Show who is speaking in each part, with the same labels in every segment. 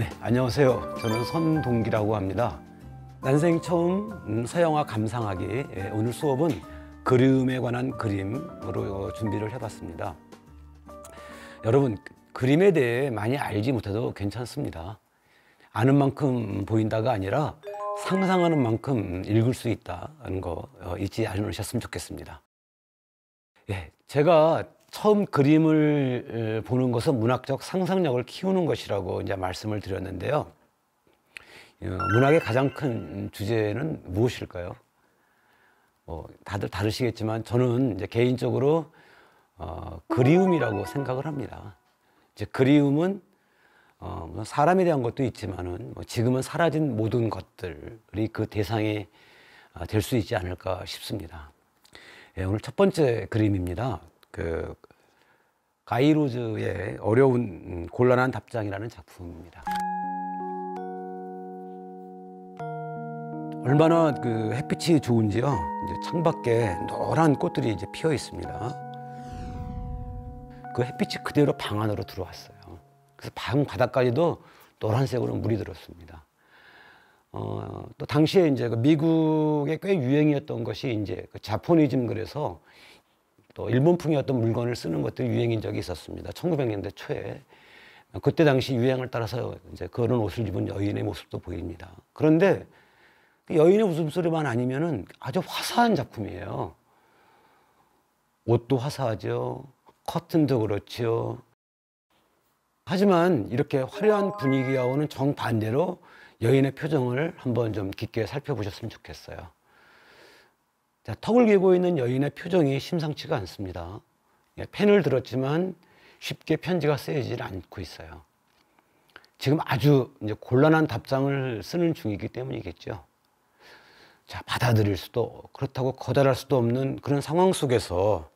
Speaker 1: 네, 안녕하세요. 저는 선동기라고 합니다. 난생 처음 음, 서영화 감상하기 예, 오늘 수업은 그림에 관한 그림으로 준비를 해봤습니다. 여러분 그림에 대해 많이 알지 못해도 괜찮습니다. 아는 만큼 보인다가 아니라 상상하는 만큼 읽을 수 있다는 거 어, 잊지 않으셨으면 좋겠습니다. 예, 제가 처음 그림을 보는 것은 문학적 상상력을 키우는 것이라고 이제 말씀을 드렸는데요. 어, 문학의 가장 큰 주제는 무엇일까요? 뭐 다들 다르시겠지만 저는 이제 개인적으로 어, 그리움이라고 생각을 합니다. 이제 그리움은 어, 사람에 대한 것도 있지만은 뭐 지금은 사라진 모든 것들이 그 대상이 아, 될수 있지 않을까 싶습니다. 예, 오늘 첫 번째 그림입니다. 그 가이로즈의 어려운 음, 곤란한 답장이라는 작품입니다. 얼마나 그 햇빛이 좋은지요. 이제 창밖에 노란 꽃들이 이제 피어 있습니다. 그 햇빛이 그대로 방 안으로 들어왔어요. 그래서 방 바닥까지도 노란색으로 물이 들었습니다. 어, 또 당시에 이제 그 미국에 꽤 유행이었던 것이 이제 그 자포니즘 그래서 또 일본풍이었던 물건을 쓰는 것도 유행인 적이 있었습니다. 1900년대 초에 그때 당시 유행을 따라서 이제 그런 옷을 입은 여인의 모습도 보입니다. 그런데 그 여인의 웃음소리만 아니면은 아주 화사한 작품이에요. 옷도 화사하죠. 커튼도 그렇지 하지만 이렇게 화려한 분위기와는 정반대로 여인의 표정을 한번 좀 깊게 살펴보셨으면 좋겠어요. 자, 턱을 괴고 있는 여인의 표정이 심상치가 않습니다. 예, 펜을 들었지만 쉽게 편지가 쓰여질 않고 있어요. 지금 아주 이제 곤란한 답장을 쓰는 중이기 때문이겠죠. 자, 받아들일 수도 그렇다고 거절할 수도 없는 그런 상황 속에서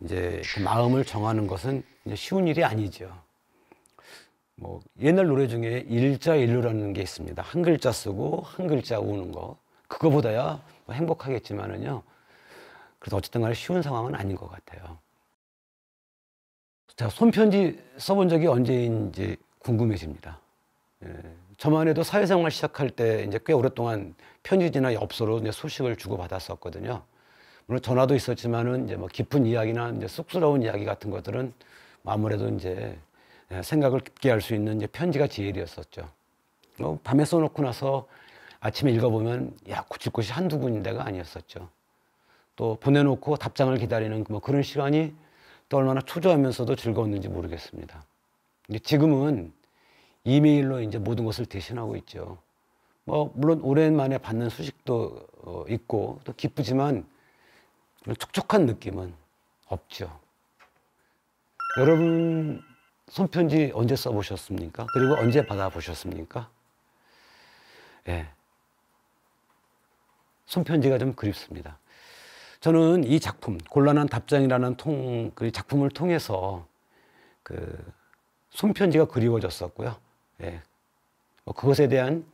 Speaker 1: 이제 그 마음을 정하는 것은 쉬운 일이 아니죠. 뭐 옛날 노래 중에 일자일로라는 게 있습니다. 한 글자 쓰고 한 글자 우는 거. 그거보다야 뭐 행복하겠지만은요. 그래서 어쨌든 간에 쉬운 상황은 아닌 것 같아요. 제가 손편지 써본 적이 언제인지 궁금해집니다. 예. 저만 해도 사회생활 시작할 때 이제 꽤 오랫동안 편지지나 엽서로 이제 소식을 주고받았었거든요. 물론 전화도 있었지만은 이제 뭐 깊은 이야기나 이제 쑥스러운 이야기 같은 것들은 아무래도 이제 예, 생각을 깊게 할 수 있는 이제 편지가 제일이었었죠. 뭐 밤에 써놓고 나서 아침에 읽어보면 야 굳이 곳이 한두 군데가 아니었었죠. 또 보내놓고 답장을 기다리는 뭐 그런 시간이 또 얼마나 초조하면서도 즐거웠는지 모르겠습니다. 지금은 이메일로 이제 모든 것을 대신하고 있죠. 뭐 물론 오랜만에 받는 소식도 어, 있고 또 기쁘지만 촉촉한 느낌은 없죠. 여러분 손편지 언제 써보셨습니까? 그리고 언제 받아보셨습니까? 예. 손편지가 좀 그립습니다. 저는 이 작품 곤란한 답장이라는 통, 그 작품을 통해서 그 손편지가 그리워졌었고요. 예. 뭐 그것에 대한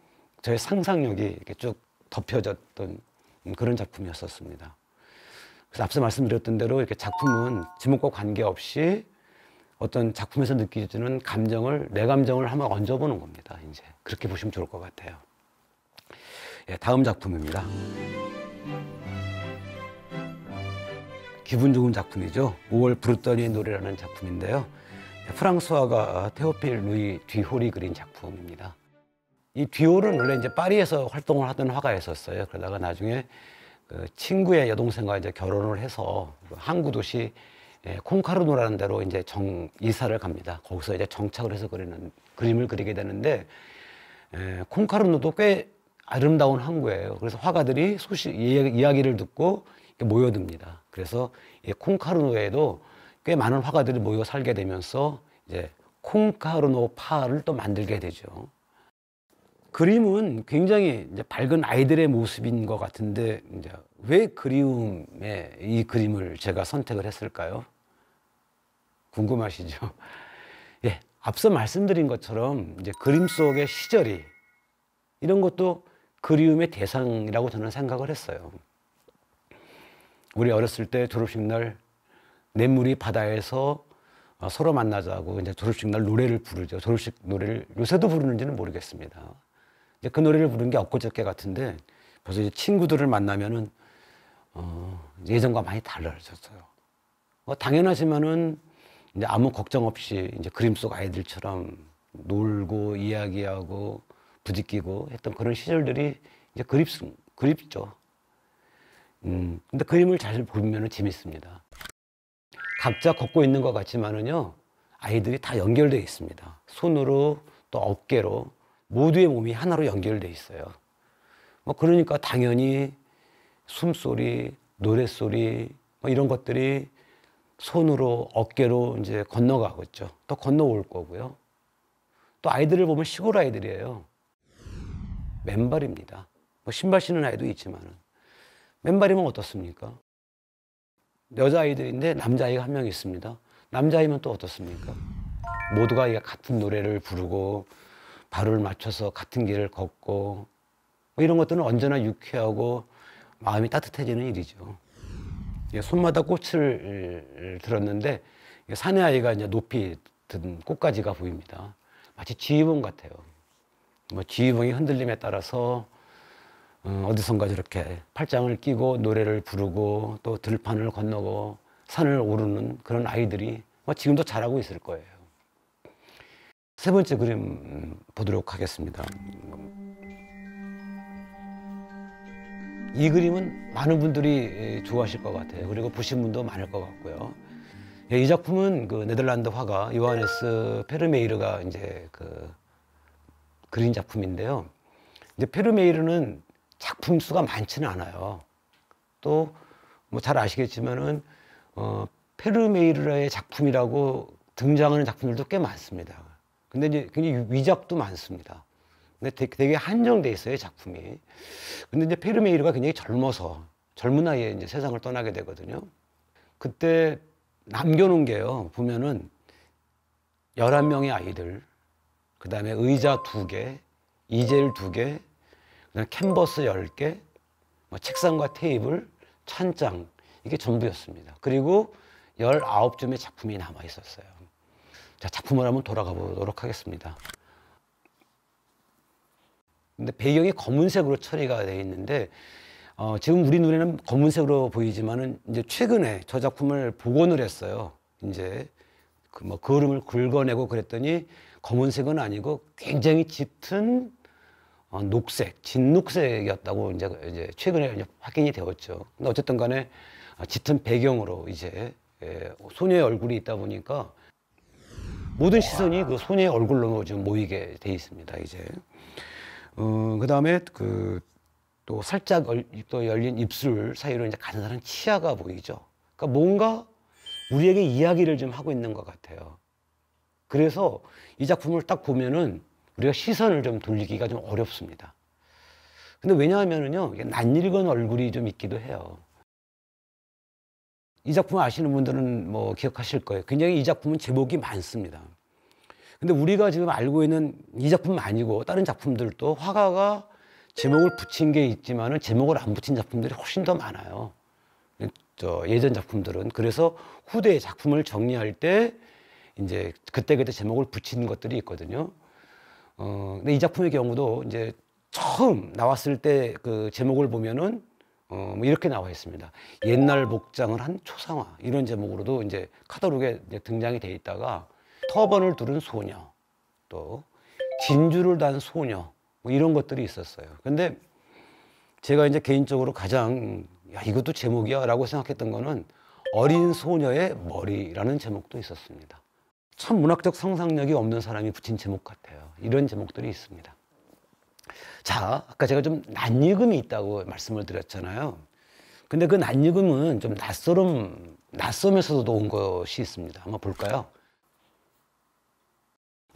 Speaker 1: 저의 상상력이 이렇게 쭉 덮여졌던 음, 그런 작품이었었습니다. 그래서 앞서 말씀드렸던 대로 이렇게 작품은 제목과 관계없이 어떤 작품에서 느끼는 감정을 내 감정을 한번 얹어보는 겁니다. 이제 그렇게 보시면 좋을 것 같아요. 예, 다음 작품입니다. 기분 좋은 작품이죠. 5월 브루터니의 노래라는 작품인데요. 프랑스화가 테오필 루이 뒤홀이 그린 작품입니다. 이 뒤홀은 원래 이제 파리에서 활동을 하던 화가였었어요. 그러다가 나중에 그 친구의 여동생과 이제 결혼을 해서 그 항구 도시 콩카르노라는 예, 데로 이제 정 이사를 갑니다. 거기서 이제 정착을 해서 그리는 그림을 그리게 되는데 에, 예, 콩카르노도 꽤 아름다운 항구예요. 그래서 화가들이 소식 이야기를 듣고 모여듭니다. 그래서 콩카르노에도 꽤 많은 화가들이 모여 살게 되면서 이제 콩카르노 파를 또 만들게 되죠. 그림은 굉장히 이제 밝은 아이들의 모습인 것 같은데 이제 왜 그리움에 이 그림을 제가 선택을 했을까요? 궁금하시죠? 예, 앞서 말씀드린 것처럼 이제 그림 속의 시절이 이런 것도 그리움의 대상이라고 저는 생각을 했어요. 우리 어렸을 때 졸업식 날 냇물이 바다에서 서로 만나자고 이제 졸업식 날 노래를 부르죠. 졸업식 노래를 요새도 부르는지는 모르겠습니다. 이제 그 노래를 부른 게 엊그저께 같은데 벌써 이제 친구들을 만나면은 어, 예전과 많이 달라졌어요. 어, 당연하지만은 이제 아무 걱정 없이 이제 그림 속 아이들처럼 놀고 이야기하고 부딪히고 했던 그런 시절들이 이제 그립, 그립죠. 음, 근데 그림을 잘 보면 재밌습니다. 각자 걷고 있는 것 같지만은요, 아이들이 다 연결되어 있습니다. 손으로 또 어깨로 모두의 몸이 하나로 연결되어 있어요. 뭐 그러니까 당연히 숨소리, 노랫소리 뭐 이런 것들이 손으로 어깨로 이제 건너가겠죠. 또 건너올 거고요. 또 아이들을 보면 시골 아이들이에요. 맨발입니다. 뭐 신발 신는 아이도 있지만은 맨발이면 어떻습니까? 여자아이들인데 남자아이가 한 명 있습니다. 남자아이면 또 어떻습니까? 모두가 같은 노래를 부르고 발을 맞춰서 같은 길을 걷고 뭐 이런 것들은 언제나 유쾌하고 마음이 따뜻해지는 일이죠. 손마다 꽃을 들었는데 사내 아이가 이제 높이 든 꽃가지가 보입니다. 마치 지휘봉 같아요. 뭐 지휘봉의 흔들림에 따라서 어, 어디선가 저렇게 팔짱을 끼고 노래를 부르고 또 들판을 건너고 산을 오르는 그런 아이들이 뭐 지금도 잘하고 있을 거예요. 세 번째 그림 보도록 하겠습니다. 이 그림은 많은 분들이 좋아하실 것 같아요. 그리고 보신 분도 많을 것 같고요. 예, 이 작품은 그 네덜란드 화가 요하네스 페르메이르가 이제 그 그린 작품인데요. 이제 페르메이르는 작품 수가 많지는 않아요. 또뭐잘 아시겠지만은 어, 페르메이르의 라 작품이라고 등장하는 작품들도 꽤 많습니다. 근데 이제 굉장히 위작도 많습니다. 근데 되게, 한정돼 있어요 작품이. 근데 이제 페르메이르가 굉장히 젊어서 젊은 나이에 이제 세상을 떠나게 되거든요. 그때 남겨놓은 게요 보면은 열한 명의 아이들, 그 다음에 의자 두 개, 이젤 두 개, 캔버스 10개, 뭐 책상과 테이블, 찬장 이게 전부였습니다. 그리고 19점의 작품이 남아 있었어요. 자, 작품을 한번 돌아가 보도록 하겠습니다. 근데 배경이 검은색으로 처리가 되어 있는데 어, 지금 우리 눈에는 검은색으로 보이지만은 이제 최근에 저 작품을 복원을 했어요. 이제 그뭐 그름을 긁어내고 그랬더니 검은색은 아니고 굉장히 짙은 어, 녹색, 진녹색이었다고 이제, 그 이제 최근에 이제 확인이 되었죠. 근데 어쨌든 간에 어, 짙은 배경으로 이제 예, 소녀의 얼굴이 있다 보니까 모든 시선이 그 소녀의 얼굴로 좀 모이게 돼 있습니다. 이제 어, 그다음에 그또 살짝 얼, 또 열린 입술 사이로 이제 가느다 치아가 보이죠. 그러니까 뭔가 우리에게 이야기를 좀 하고 있는 것 같아요. 그래서 이 작품을 딱 보면은 우리가 시선을 좀 돌리기가 좀 어렵습니다. 근데 왜냐하면은요, 낯익은 얼굴이 좀 있기도 해요. 이 작품 아시는 분들은 뭐 기억하실 거예요. 굉장히 이 작품은 제목이 많습니다. 근데 우리가 지금 알고 있는 이 작품 아니고 다른 작품들도 화가가 제목을 붙인 게 있지만은 제목을 안 붙인 작품들이 훨씬 더 많아요. 저 예전 작품들은 그래서 후대의 작품을 정리할 때 이제 그때그때 제목을 붙이는 것들이 있거든요. 어, 근데 이 작품의 경우도 이제 처음 나왔을 때그 제목을 보면은 어, 뭐 이렇게 나와 있습니다. 옛날 복장을 한 초상화 이런 제목으로도 이제 카 t a l 에 이제 등장이 돼 있다가 터번을 두른 소녀 또 진주를 단 소녀 뭐 이런 것들이 있었어요. 근데 제가 이제 개인적으로 가장 야 이것도 제목이야라고 생각했던 거는 어린 소녀의 머리라는 제목도 있었습니다. 참 문학적 상상력이 없는 사람이 붙인 제목 같아요. 이런 제목들이 있습니다. 자, 아까 제가 좀 낯익음이 있다고 말씀을 드렸잖아요. 근데 그 낯익음은 좀 낯설음, 낯섦에서도 온 것이 있습니다. 한번 볼까요?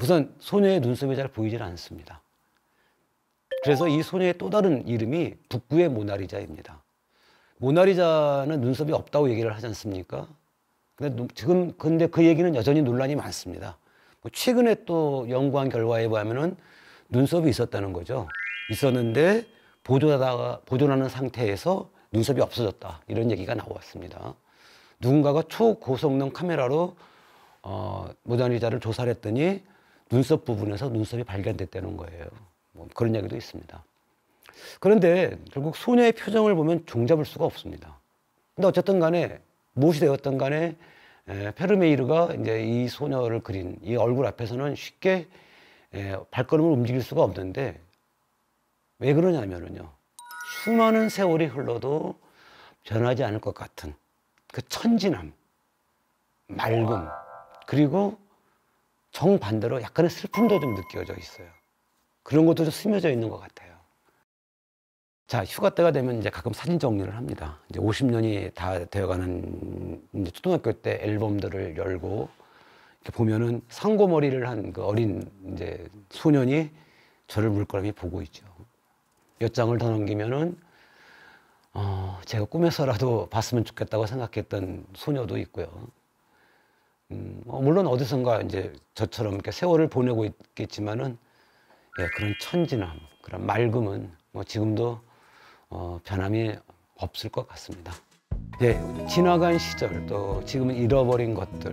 Speaker 1: 우선 소녀의 눈썹이 잘 보이질 않습니다. 그래서 이 소녀의 또 다른 이름이 북구의 모나리자입니다. 모나리자는 눈썹이 없다고 얘기를 하지 않습니까? 근데 지금 근데 그 얘기는 여전히 논란이 많습니다. 뭐 최근에 또 연구한 결과에 보면은 눈썹이 있었다는 거죠. 있었는데 보존하다가 보존하는 상태에서 눈썹이 없어졌다 이런 얘기가 나왔습니다. 누군가가 초고성능 카메라로 어, 모자니자를 조사를 했더니 눈썹 부분에서 눈썹이 발견됐다는 거예요. 뭐 그런 이기도 있습니다. 그런데 결국 소녀의 표정을 보면 종잡을 수가 없습니다. 근데 어쨌든 간에 무엇이 되었던 간에 페르메이르가 이제 이 소녀를 그린 이 얼굴 앞에서는 쉽게 에, 발걸음을 움직일 수가 없는데 왜 그러냐면은요 수많은 세월이 흘러도 변하지 않을 것 같은 그 천진함, 맑음 그리고 정반대로 약간의 슬픔도 좀 느껴져 있어요. 그런 것도 좀 스며져 있는 것 같아요. 자, 휴가 때가 되면 이제 가끔 사진 정리를 합니다. 이제 50년이 다 되어가는 이제 초등학교 때 앨범들을 열고 이렇게 보면은 상고머리를 한 그 어린 이제 소년이 저를 물끄러미 보고 있죠. 몇 장을 더 넘기면은 어, 제가 꿈에서라도 봤으면 좋겠다고 생각했던 소녀도 있고요. 음, 어, 물론 어디선가 이제 저처럼 이렇게 세월을 보내고 있겠지만은 예, 그런 천진함, 그런 맑음은 뭐 지금도 어, 변함이 없을 것 같습니다. 예, 지나간 시절 또지금 잃어버린 것들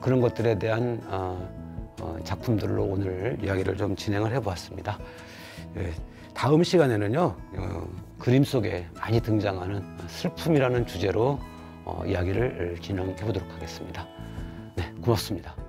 Speaker 1: 그런 것들에 대한 어, 어, 작품들로 오늘 이야기를 좀 진행을 해보았습니다. 예, 다음 시간에는요 어, 그림 속에 많이 등장하는 슬픔이라는 주제로 어, 이야기를 진행해 보도록 하겠습니다. 네, 고맙습니다.